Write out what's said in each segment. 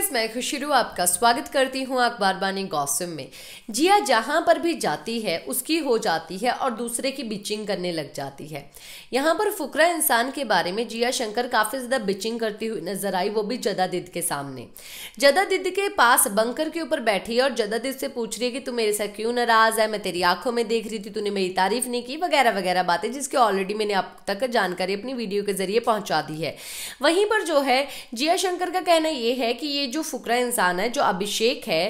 guys मैं रू आपका स्वागत करती हूँ अखबार बानी गौसम में जिया जहाँ पर भी जाती है उसकी हो जाती है और दूसरे की बिचिंग करने लग जाती है यहाँ पर फुकरा इंसान के बारे में जिया शंकर काफ़ी ज़्यादा बिचिंग करती हुई नजर आई वो भी जदादिद के सामने जदादिद के पास बंकर के ऊपर बैठी है और जदादिद से पूछ रही है कि तू मेरे साथ क्यों नाराज़ है मैं तेरी आंखों में देख रही थी तूने मेरी तारीफ नहीं की वगैरह वगैरह बातें जिसकी ऑलरेडी मैंने आप तक जानकारी अपनी वीडियो के जरिए पहुंचा दी है वहीं पर जो है जिया शंकर का कहना यह है कि ये जो फुकरा इंसान है जो अभिषेक है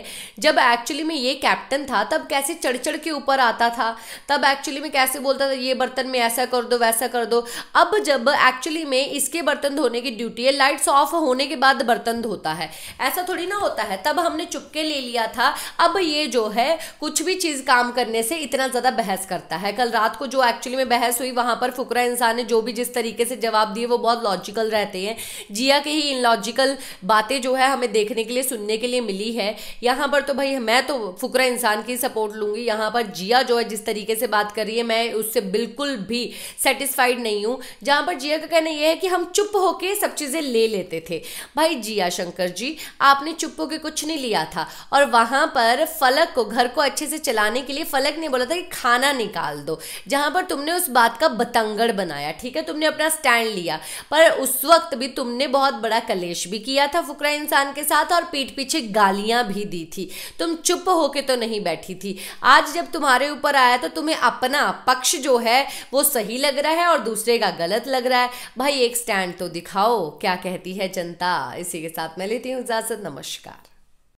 जब एक्चुअली में ये कैप्टन था तब कैसे चढ़ चढ़ के ऊपर आता था तब एक्चुअली में कैसे बोलता था ये बर्तन में ऐसा कर दो वैसा कर दो अब जब एक्चुअली में इसके बर्तन धोने की ड्यूटी है लाइट्स ऑफ होने के बाद बर्तन धोता है ऐसा थोड़ी ना होता है तब हमने चुपके ले लिया था अब ये जो है कुछ भी चीज़ काम करने से इतना ज़्यादा बहस करता है कल रात को जो एक्चुअली में बहस हुई वहां पर फुकरा इंसान ने जो भी जिस तरीके से जवाब दिए वो बहुत लॉजिकल रहते हैं जिया के ही इनलॉजिकल बातें जो है हमें हमें देखने के लिए सुनने के लिए मिली है यहाँ पर तो भाई मैं तो फुकरा इंसान की सपोर्ट लूंगी यहाँ पर जिया जो है जिस तरीके से बात कर रही है मैं उससे बिल्कुल भी सेटिस्फाइड नहीं हूँ जहाँ पर जिया का कहना यह है कि हम चुप होके सब चीज़ें ले लेते थे भाई जिया शंकर जी आपने चुप होके कुछ नहीं लिया था और वहाँ पर फलक को घर को अच्छे से चलाने के लिए फलक ने बोला था कि खाना निकाल दो जहाँ पर तुमने उस बात का बतंगड़ बनाया ठीक है तुमने अपना स्टैंड लिया पर उस वक्त भी तुमने बहुत बड़ा कलेश भी किया था फुकरा इंसान खान के साथ और पीठ पीछे गालियां भी दी थी तुम चुप होके तो नहीं बैठी थी आज जब तुम्हारे ऊपर आया तो तुम्हें अपना पक्ष जो है वो सही लग रहा है और दूसरे का गलत लग रहा है भाई एक स्टैंड तो दिखाओ क्या कहती है जनता इसी के साथ मैं लेती हूँ इजाजत नमस्कार